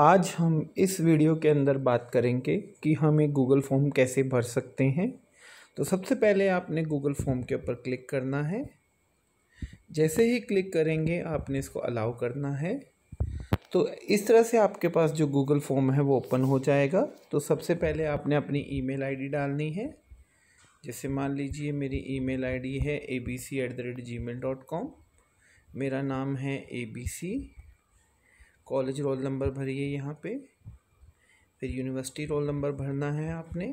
आज हम इस वीडियो के अंदर बात करेंगे कि हम एक गूगल फॉर्म कैसे भर सकते हैं तो सबसे पहले आपने गूगल फॉर्म के ऊपर क्लिक करना है जैसे ही क्लिक करेंगे आपने इसको अलाउ करना है तो इस तरह से आपके पास जो गूगल फॉर्म है वो ओपन हो जाएगा तो सबसे पहले आपने अपनी ईमेल आईडी डालनी है जैसे मान लीजिए मेरी ईमेल आईडी है A B C at the rate Gmail dot com मेरा नाम है A B C college roll number भरिए यहाँ पे फिर यूनिवर्सिटी रोल नंबर भरना है आपने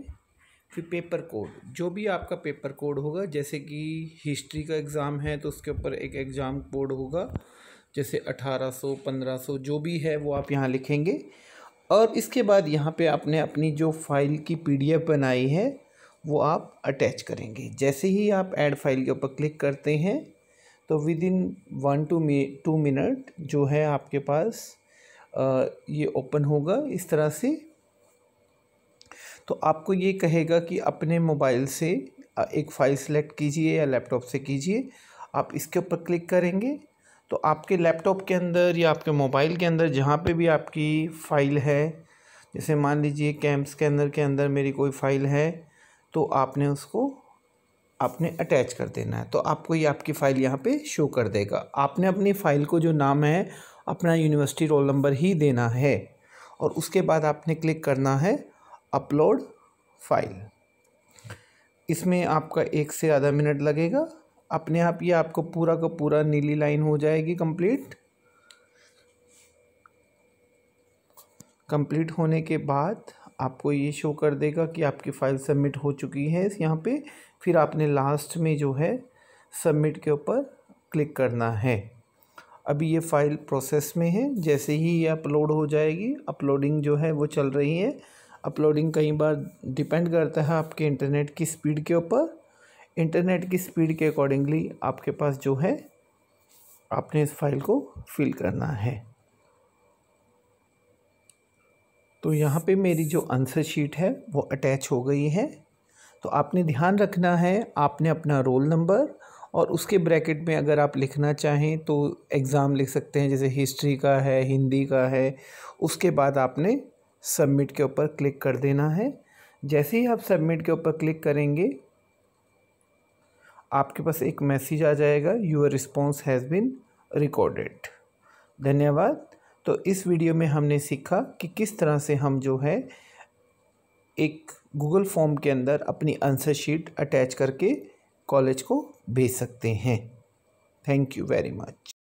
फिर पेपर कोड जो भी आपका पेपर कोड होगा जैसे कि हिस्ट्री का एग्ज़ाम है तो उसके ऊपर एक एग्ज़ाम कोड होगा जैसे 1800 1500 जो भी है वो आप यहाँ लिखेंगे और इसके बाद यहाँ पे आपने अपनी जो फाइल की पीडीएफ बनाई है वो आप अटैच करेंगे जैसे ही आप ऐड फाइल के ऊपर क्लिक करते हैं तो within one two two minute जो है आपके पास ये ओपन होगा इस तरह से तो आपको ये कहेगा कि अपने मोबाइल से एक फ़ाइल सेलेक्ट कीजिए या लैपटॉप से कीजिए आप इसके ऊपर क्लिक करेंगे तो आपके लैपटॉप के अंदर या आपके मोबाइल के अंदर जहाँ पे भी आपकी फ़ाइल है जैसे मान लीजिए कैम्प स्कैनर के अंदर मेरी कोई फ़ाइल है तो आपने उसको आपने अटैच कर देना है तो आपको ये आपकी फ़ाइल यहाँ पे शो कर देगा आपने अपनी फ़ाइल को जो नाम है अपना यूनिवर्सिटी रोल नंबर ही देना है और उसके बाद आपने क्लिक करना है अपलोड फाइल इसमें आपका एक से आधा मिनट लगेगा अपने आप ये आपको पूरा का पूरा नीली लाइन हो जाएगी कंप्लीट कंप्लीट होने के बाद आपको ये शो कर देगा कि आपकी फ़ाइल सबमिट हो चुकी है यहाँ पे फिर आपने लास्ट में जो है सबमिट के ऊपर क्लिक करना है अभी ये फ़ाइल प्रोसेस में है जैसे ही ये अपलोड हो जाएगी अपलोडिंग जो है वो चल रही है अपलोडिंग कई बार डिपेंड करता है आपके इंटरनेट की स्पीड के ऊपर इंटरनेट की स्पीड के अकॉर्डिंगली आपके पास जो है आपने इस फाइल को फिल करना है तो यहाँ पे मेरी जो आंसर शीट है वो अटैच हो गई है तो आपने ध्यान रखना है आपने अपना रोल नंबर और उसके ब्रैकेट में अगर आप लिखना चाहें तो एग्ज़ाम लिख सकते हैं जैसे हिस्ट्री का है हिंदी का है उसके बाद आपने सबमिट के ऊपर क्लिक कर देना है जैसे ही आप सबमिट के ऊपर क्लिक करेंगे आपके पास एक मैसेज आ जाएगा your response has been recorded धन्यवाद तो इस वीडियो में हमने सीखा कि किस तरह से हम जो है एक गूगल फॉर्म के अंदर अपनी आंसर शीट अटैच करके कॉलेज को भेज सकते हैं थैंक यू वेरी मच